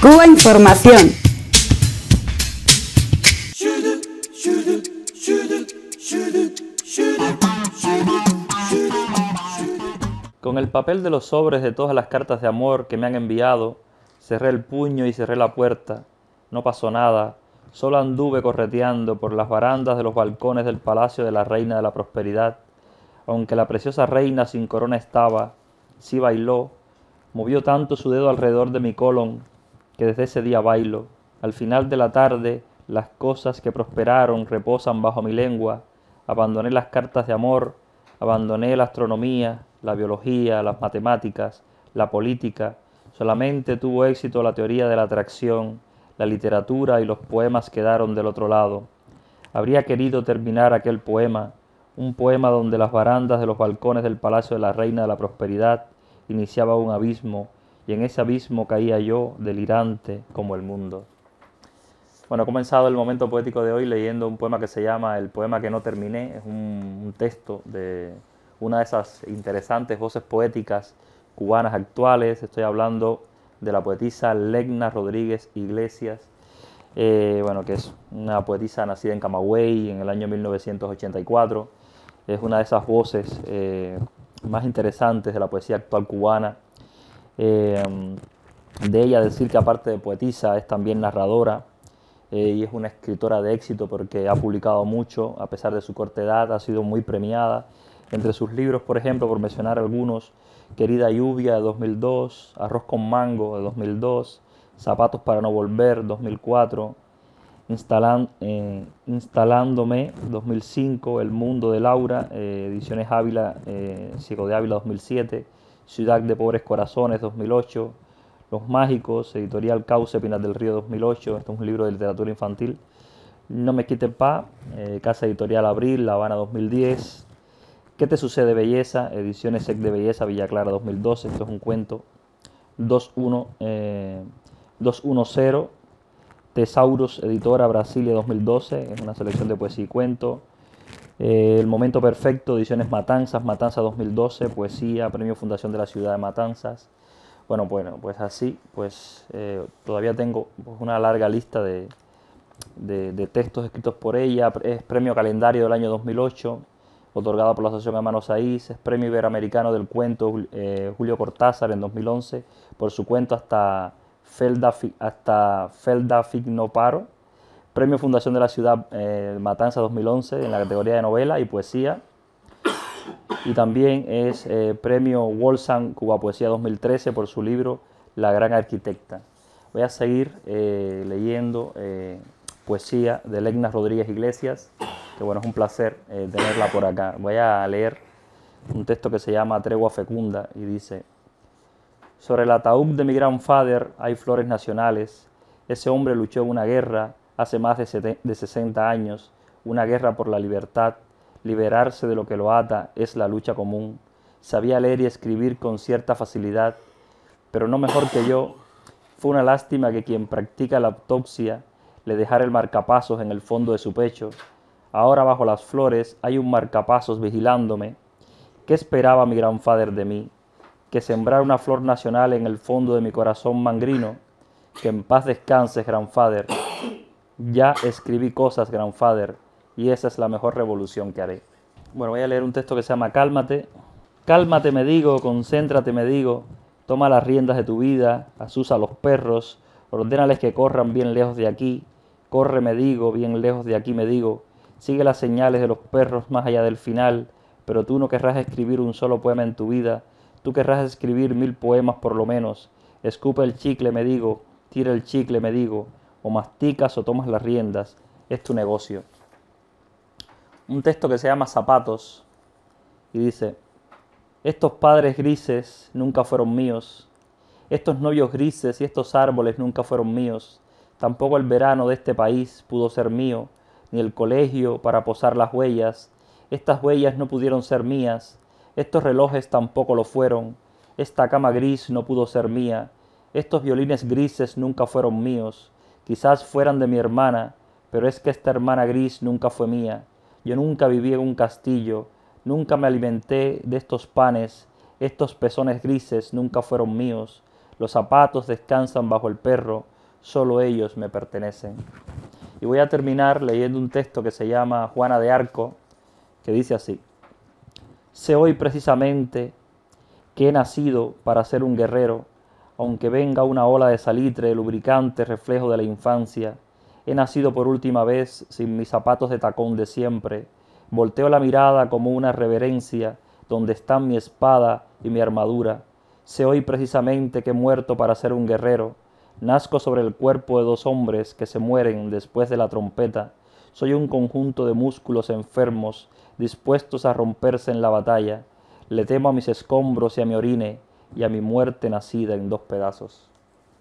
Cuba Información. Con el papel de los sobres de todas las cartas de amor que me han enviado, cerré el puño y cerré la puerta. No pasó nada, solo anduve correteando por las barandas de los balcones del palacio de la Reina de la Prosperidad. Aunque la preciosa reina sin corona estaba, sí bailó, movió tanto su dedo alrededor de mi colon que desde ese día bailo. Al final de la tarde, las cosas que prosperaron reposan bajo mi lengua. Abandoné las cartas de amor, abandoné la astronomía, la biología, las matemáticas, la política. Solamente tuvo éxito la teoría de la atracción, la literatura y los poemas quedaron del otro lado. Habría querido terminar aquel poema, un poema donde las barandas de los balcones del Palacio de la Reina de la Prosperidad iniciaba un abismo y en ese abismo caía yo, delirante como el mundo. Bueno, he comenzado el momento poético de hoy leyendo un poema que se llama El poema que no terminé. Es un, texto de una de esas interesantes voces poéticas cubanas actuales. Estoy hablando de la poetisa Legna Rodríguez Iglesias, eh, bueno, que es una poetisa nacida en Camagüey en el año 1984. Es una de esas voces eh, más interesantes de la poesía actual cubana eh, de ella decir que aparte de poetisa es también narradora eh, y es una escritora de éxito porque ha publicado mucho, a pesar de su corta edad, ha sido muy premiada. Entre sus libros, por ejemplo, por mencionar algunos, Querida Lluvia de 2002, Arroz con Mango de 2002, Zapatos para no volver 2004, Instalan, eh, Instalándome 2005, El Mundo de Laura, Ediciones Ávila, Ciego de Ávila 2007, Ciudad de Pobres Corazones 2008, Los Mágicos, Editorial Cauce, Pinas del Río 2008, esto es un libro de literatura infantil, No me quiten pa, eh, Casa Editorial Abril, La Habana 2010, ¿Qué te sucede belleza? Ediciones Sec de Belleza, Villa Clara 2012, esto es un cuento, 21, 210, eh, Tesauros Editora Brasilia 2012, es una selección de poesía y cuento, eh, el momento perfecto, ediciones Matanzas, Matanzas 2012, poesía, premio Fundación de la Ciudad de Matanzas. Bueno, bueno, pues así, pues eh, todavía tengo pues, una larga lista de, textos escritos por ella. Es premio calendario del año 2008, otorgado por la Asociación Manos Aís. Es premio iberoamericano del cuento eh, Julio Cortázar en 2011 por su cuento hasta Felda, hasta Felda Premio Fundación de la Ciudad eh, Matanza 2011 en la categoría de novela y poesía. Y también es eh, Premio Wolsan Cuba Poesía 2013 por su libro La Gran Arquitecta. Voy a seguir eh, leyendo poesía de Legna Rodríguez Iglesias, que bueno, es un placer tenerla por acá. Voy a leer un texto que se llama Tregua Fecunda y dice, sobre el ataúd de mi gran padre hay flores nacionales, ese hombre luchó una guerra hace más de, 60 años, una guerra por la libertad, liberarse de lo que lo ata es la lucha común. Sabía leer y escribir con cierta facilidad, pero no mejor que yo. Fue una lástima que quien practica la autopsia le dejara el marcapasos en el fondo de su pecho. Ahora bajo las flores hay un marcapasos vigilándome. ¿Qué esperaba mi gran grandfather de mí? Que sembrar una flor nacional en el fondo de mi corazón mangrino. Que en paz descanses, grandfather. Ya escribí cosas, grandfather, y esa es la mejor revolución que haré. Bueno, voy a leer un texto que se llama Cálmate. Cálmate, me digo, concéntrate, me digo, toma las riendas de tu vida, asusa a los perros, ordénales que corran bien lejos de aquí, corre, me digo, bien lejos de aquí, me digo, sigue las señales de los perros más allá del final, pero tú no querrás escribir un solo poema en tu vida, tú querrás escribir mil poemas por lo menos, escupe el chicle, me digo, tira el chicle, me digo, o masticas o tomas las riendas, es tu negocio. Un texto que se llama Zapatos y dice, estos padres grises nunca fueron míos, estos novios grises y estos árboles nunca fueron míos, tampoco el verano de este país pudo ser mío, ni el colegio para posar las huellas, estas huellas no pudieron ser mías, estos relojes tampoco lo fueron, esta cama gris no pudo ser mía, estos violines grises nunca fueron míos, Quizás fueran de mi hermana, pero es que esta hermana gris nunca fue mía. Yo nunca viví en un castillo, nunca me alimenté de estos panes, estos pezones grises nunca fueron míos. Los zapatos descansan bajo el perro, solo ellos me pertenecen. Y voy a terminar leyendo un texto que se llama Juana de Arco, que dice así. Sé hoy precisamente que he nacido para ser un guerrero aunque venga una ola de salitre, lubricante reflejo de la infancia. He nacido por última vez sin mis zapatos de tacón de siempre. Volteo la mirada como una reverencia, donde están mi espada y mi armadura. Sé hoy precisamente que he muerto para ser un guerrero. Nazco sobre el cuerpo de dos hombres que se mueren después de la trompeta. Soy un conjunto de músculos enfermos, dispuestos a romperse en la batalla. Le temo a mis escombros y a mi orine, y a mi muerte nacida en dos pedazos.